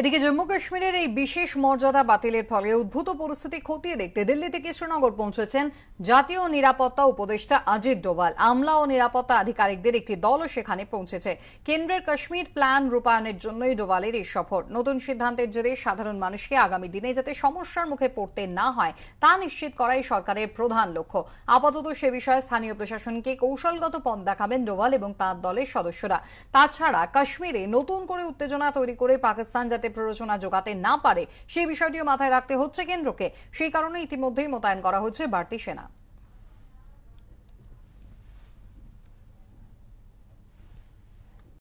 এদিকে জম্মু কাশ্মীরের এই বিশেষ মর্যাদা বাতিলের ফলে উদ্ভূত পরিস্থিতি খতিয়ে দেখতে দিল্লি থেকে শ্রীনগর পৌঁছেছেন জাতীয় নিরাপত্তা উপদেষ্টা অজিত ডোভাল আমলা ও নিরাপত্তা আধিকারিকদের একটি দলও সেখানে পৌঁছেছে কেন্দ্রের কাশ্মীর প্ল্যান রূপায়ণের জন্যই ডোভালের এই সফর নতুন সিদ্ধান্তের জেরে সাধারণ মানুষকে আগামী দিনে যাতে সমস্যার মুখে পড়তে না হয় তা নিশ্চিত করাই সরকারের প্রধান লক্ষ্য আপাতত সে বিষয়ে স্থানীয় প্রশাসনকে কৌশলগত পথ দেখাবেন ডোভাল এবং তাঁর দলের সদস্যরা তাছাড়া কাশ্মীরে নতুন করে উত্তেজনা তৈরি করে পাকিস্তান যাতে প্ররোচনা যোগাতে না পারে সেই বিষয়টিও মাথায় রাখতে হচ্ছে কেন্দ্রকে সেই কারণে ইতিমধ্যেই মোতায়েন করা হয়েছে বাড়তি সেনা